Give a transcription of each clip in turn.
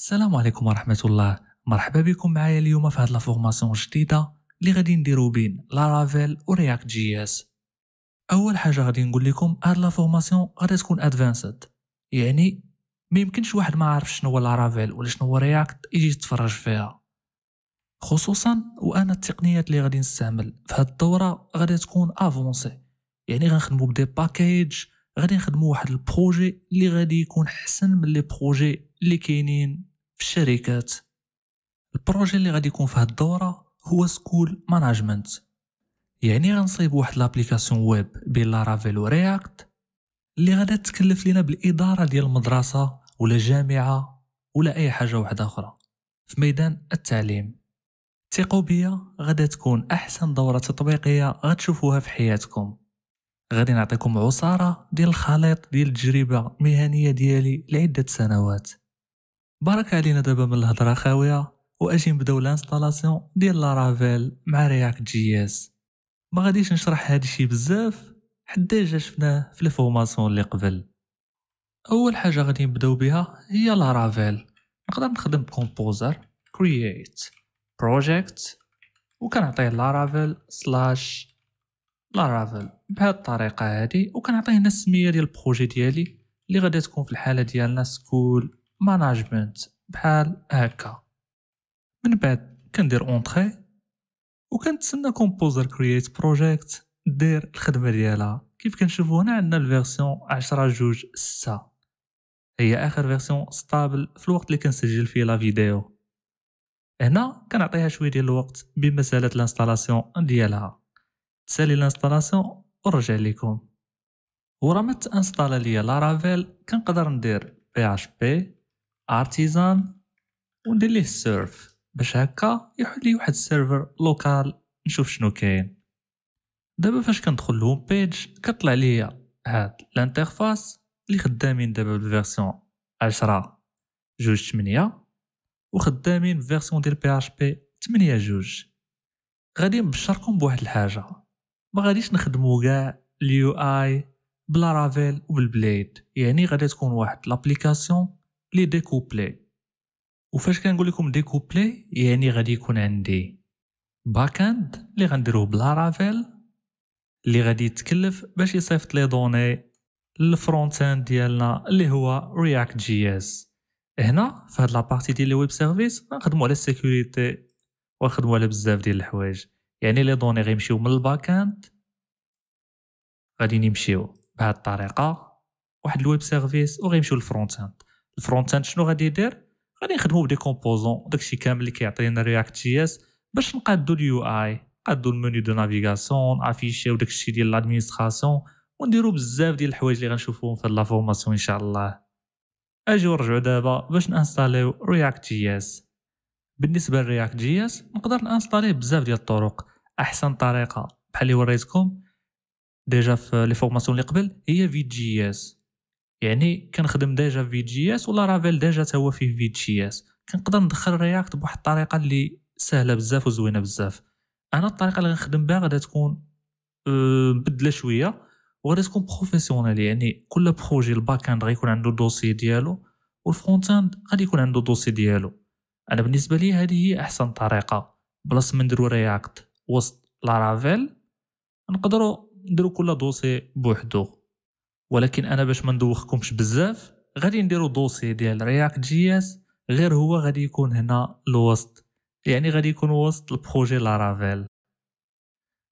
السلام عليكم ورحمه الله مرحبا بكم معايا اليوم في هاد لافورماسيون جديده اللي غادي نديرو بين لارافيل ورياكت جي اس اول حاجه غادي نقول لكم هاد لافورماسيون غادي تكون ادفانسد يعني ما يمكنش واحد ما عارف شنو هو لارافيل ولا شنو هو رياكت يجي يتفرج فيها خصوصا وانا التقنيات اللي غادي نستعمل في هاد الدوره غادي تكون افونسي يعني غنخدمو بدي باكيج غادي نخدمو واحد البروجي اللي غادي يكون حسن من لي بروجي اللي كاينين في الشركات البروجي اللي غادي يكون في هاد الدوره هو سكول ماناجمنت يعني غنصيب واحد لابليكاسيون ويب بلارافيل ورياكت اللي غادا تكلف لينا بالاداره ديال المدرسه ولا جامعه ولا اي حاجه واحده اخرى في ميدان التعليم ثقوا بيا غادا تكون احسن دوره تطبيقيه غتشوفوها في حياتكم غادي نعطيكم عصاره ديال الخليط ديال التجربه المهنيه ديالي لعده سنوات بارك علينا دابا من الهضره خاويه واجي نبداو لانستالاسيون ديال لارافيل مع رياكت جي اس ما غاديش نشرح هذا الشيء بزاف حتى ديجا شفناه في الفورماسيون اللي قبل اول حاجه غادي نبداو بها هي لارافيل نقدر نخدم كومبوزر create project وكنعطيه لارافيل سلاش لارافيل بهذه الطريقه هذه وكنعطيه هنا السميه ديال البروجي ديالي اللي غادي تكون في الحاله ديالنا سكول ماناجمنت بحال هكا من بعد كندير اونتري وكنتسنى كومبوزر كرييت بروجيكت دير الخدمه ديالها كيف كنشوفو هنا عندنا الفيرسيون 10 جوج 6 هي اخر فيرسيون ستابل في الوقت اللي كنسجل فيه لا فيديو هنا كنعطيها شويه ديال الوقت بمساله الانستالاسيون ديالها تسالي الانستالاسيون ورجع لكم ورا ما تانستالا ليا لارافيل كنقدر ندير بي اش بي ارتيزان وندير ليه السيرف باش هكا يحل لي واحد السيرفر لوكال نشوف شنو كاين دابا فاش كندخل لهم بيج كطلع ليا هاد الانترفاس اللي خدامين دابا بالفيرسيون 10 جوج 8 وخدامين بفيرسيون ديال بي اش بي 8 جوج غادي نبشركم بواحد الحاجه ما غاديش نخدمو كاع اليو اي بلا رافيل وبالبليد يعني غادي تكون واحد لابليكاسيون لي ديكوبلي وفاش كنقول لكم ديكوبلي يعني غادي يكون عندي باك اند اللي غنديروه بلارافيل اللي غادي يتكلف باش يصيفط لي دوني للفرونت اند ديالنا اللي هو رياكت جي اس هنا في هاد لابارتي ديال الويب سيرفيس غنخدمو على السيكوريتي ونخدمو على بزاف ديال الحوايج يعني لي دوني غيمشيو من الباك اند غادي يمشيو بهاد الطريقه واحد الويب سيرفيس وغيمشيو للفرونت اند الفرونت اند شنو غادي يدير غادي نخدمو بدي كومبوزون داكشي كامل اللي كيعطينا رياكت جي اس باش نقادو اليو اي نقادو المنيو دو نافيغاسيون افيشيو داكشي ديال لادمينستراسيون ونديرو بزاف ديال الحوايج اللي غنشوفوهم في هاد لا فورماسيون ان شاء الله اجيو نرجعو دابا باش نانستاليو رياكت جي اس بالنسبه لرياكت جي اس نقدر نانستاليه بزاف ديال الطرق احسن طريقه بحال اللي وريتكم ديجا في لي فورماسيون اللي قبل هي في جي اس يعني كنخدم ديجا في جي اس ولا رافيل ديجا تا هو فيه في جي اس كنقدر ندخل رياكت بواحد الطريقه اللي سهله بزاف وزوينه بزاف انا الطريقه اللي غنخدم بها غادي تكون آه، مبدله شويه وغادي تكون بروفيسيونيل يعني كل بروجي الباك اند غيكون عنده دوسي ديالو والفرونت اند غادي يكون عنده دوسي ديالو انا بالنسبه لي هذه هي احسن طريقه بلاص ما نديرو رياكت وسط لارافيل نقدروا نديرو كل دوسي بوحدو ولكن انا باش ما ندوخكمش بزاف غادي نديرو دوسي ديال رياكت جي اس غير هو غادي يكون هنا الوسط يعني غادي يكون وسط البروجي لارافيل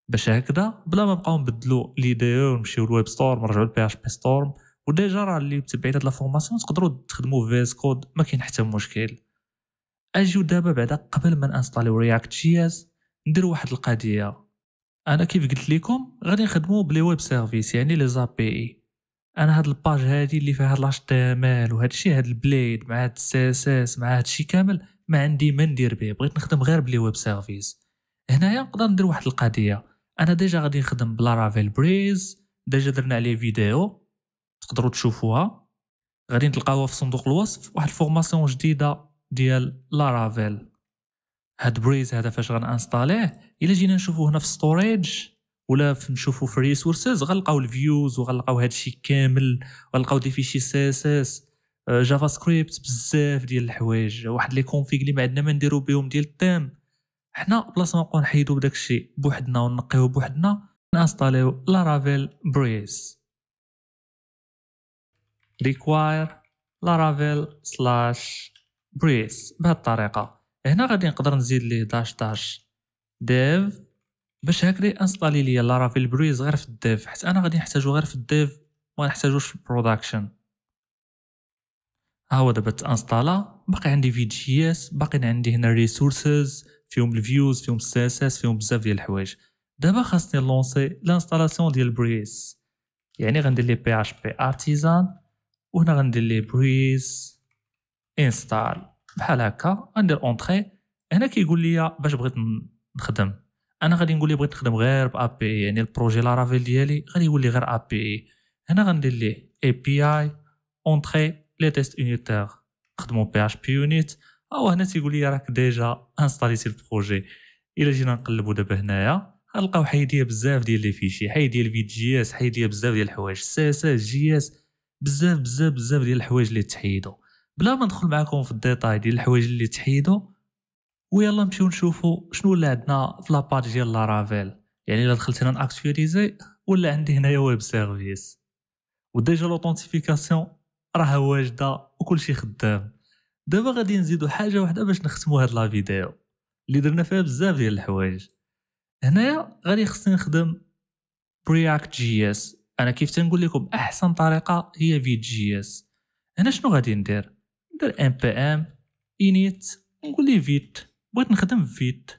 باش هكذا بلا ما نبقاو نبدلو ليديو ونمشيو للويب ستورم نرجعو للبي اش بي ستورم وديجا راه اللي متبعين هاد لا فورماسيون تقدروا تخدموا في اس كود ما كاين حتى مشكل اجيو دابا بعدا قبل ما انستاليو رياكت جي اس ندير واحد القضيه انا كيف قلت لكم غادي نخدمو بلي ويب سيرفيس يعني لي زابي انا هاد الباج هادي اللي فيها هاد لاش ال وهاد الشيء هاد البليد مع هاد السي اس اس مع هاد الشيء كامل ما عندي ما ندير به بغيت نخدم غير بلي ويب سيرفيس هنايا نقدر ندير واحد القضيه انا ديجا غادي نخدم بلارافيل بريز ديجا درنا عليه فيديو تقدروا تشوفوها غادي تلقاوها في صندوق الوصف واحد الفورماسيون جديده ديال لارافيل هاد بريز هذا فاش غنانستاليه الا جينا نشوفو هنا في ستوريج ولا نشوفوا في ريسورسز غنلقاو الفيوز وغنلقاو هادشي كامل غنلقاو دي فيشي سي اس اس جافا سكريبت بزاف ديال الحوايج واحد لي كونفيغ اللي ما عندنا ما نديرو بهم ديال التام حنا بلاصه ما نبقاو نحيدو بداك الشيء بوحدنا ونقيو بوحدنا نانستاليو لارافيل بريز ريكواير لارافيل سلاش بريز بهاد الطريقه هنا غادي نقدر نزيد ليه داش داش ديف باش لي انستالي ليا لارافيل برويز غير في الديف حيت انا غادي نحتاجو غير في الديف ما نحتاجوش في البروداكشن ها هو دابا تانستالا باقي عندي في جي اس باقي عندي هنا ريسورسز فيهم الفيوز فيهم السي اس اس فيهم بزاف ديال الحوايج دابا خاصني لونسي لانستالاسيون ديال بريز يعني غندير لي بي اش بي ارتيزان وهنا غندير لي بريز انستال بحال هكا غندير اونتري هنا كيقول لي باش بغيت نخدم انا غادي نقول لي بغيت نخدم غير ا بي اي يعني البروجي لارافيل ديالي غادي يولي غير ا بي اي هنا غندير ليه اي بي اي اونتري لي تيست يونيتير نخدمو بي اش بي يونيت او هنا تيقول لي راك ديجا انستاليتي البروجي الا جينا نقلبو دابا هنايا غنلقاو حيديه بزاف ديال لي فيشي حيديه الفي جي اس حيديه بزاف ديال الحوايج سي اس اس جي اس بزاف بزاف بزاف ديال الحوايج اللي تحيدو بلا ما ندخل معاكم في الديتاي ديال الحوايج اللي تحيدو ويلا نمشيو نشوفو شنو ولا عندنا في لاباج ديال لارافيل يعني الا دخلت هنا ناكتواليزي ولا عندي هنايا ويب سيرفيس وديجا لوثنتيفيكاسيون راها واجده وكلشي خدام دابا غادي نزيدو حاجه واحده باش نختمو هاد لا فيديو اللي درنا فيها بزاف ديال الحوايج هنايا غادي خصني نخدم برياكت جي اس انا كيف تنقول لكم احسن طريقه هي في جي اس هنا شنو غادي ندير ندير ام بي ام انيت نقول لي فيت بغيت نخدم فيت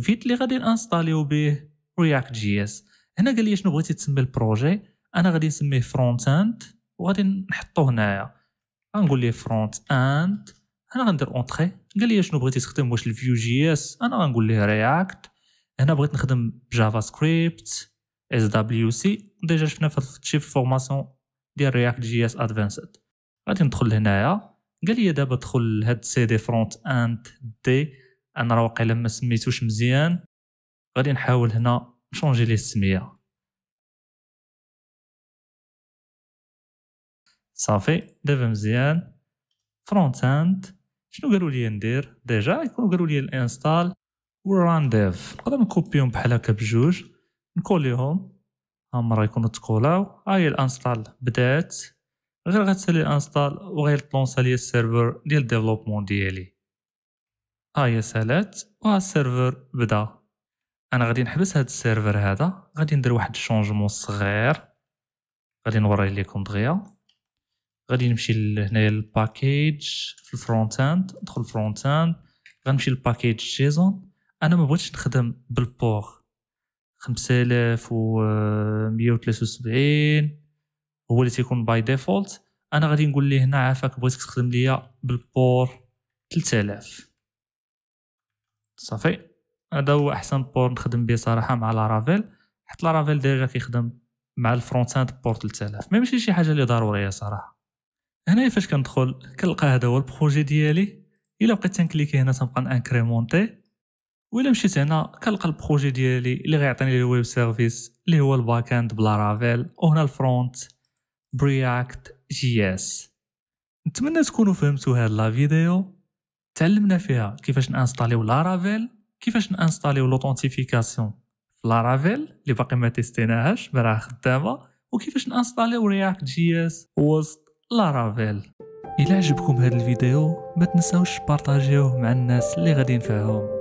فيت اللي غادي نانستاليو به رياكت جي اس هنا قال لي شنو بغيتي تسمي البروجي انا غادي نسميه فرونت اند وغادي نحطو هنايا غنقول ليه فرونت اند انا غندير اونتري قال لي شنو بغيتي تخدم واش الفيو جي اس انا غنقول ليه رياكت هنا بغيت نخدم جافا سكريبت اس دبليو سي ديجا شفنا في الفورماسيون ديال رياكت جي اس ادفانسد غادي ندخل لهنايا قال لي دابا دخل هاد سي دي فرونت اند دي انا راه واقيلا ما سميتوش مزيان غادي نحاول هنا نشونجي ليه السميه صافي دابا مزيان فرونت اند شنو قالوا لي ندير ديجا يكونوا قالوا لي الانستال وران ديف نقدر نكوبيهم بحال هكا بجوج نكوليهم ها راه يكونوا تكولاو هاي الانستال بدات غير غتسالي انستال وغيطلونسا ليا السيرفر ديال الديفلوبمون ديالي ها هي سالات وها السيرفر بدا انا غادي نحبس هاد السيرفر هذا غادي ندير واحد الشونجمون صغير غادي نوريه لكم دغيا غادي نمشي لهنايا للباكيج في الفرونت اند ندخل الفرونت اند غنمشي للباكيج جيزون انا ما بغيتش نخدم بالبور 5173 هو اللي تيكون باي ديفولت انا غادي نقول ليه هنا عافاك بغيتك تخدم ليا بالبور 3000 صافي هذا هو احسن بور نخدم به صراحه مع لارافيل حيت لارافيل ديجا كيخدم مع الفرونت اند بور 3000 ما ماشي شي حاجه اللي ضروريه صراحه هنا فاش كندخل كنلقى هذا هو البروجي ديالي الا بقيت تنكليكي هنا تنبقى انكريمونتي الى مشيت هنا كنلقى البروجي ديالي اللي غيعطيني الويب سيرفيس اللي هو الباك اند بلارافيل وهنا الفرونت برياكت جي اس نتمنى تكونوا فهمتوا هاد لا فيديو تعلمنا فيها كيفاش نانستاليو لارافيل كيفاش نانستاليو لوثنتيفيكاسيون في لارافيل اللي باقي ما تيستيناهاش راه خدامه وكيفاش نانستاليو رياكت جي اس وسط لارافيل الى عجبكم هذا الفيديو ما تنساوش بارطاجيوه مع الناس اللي غادي ينفعهم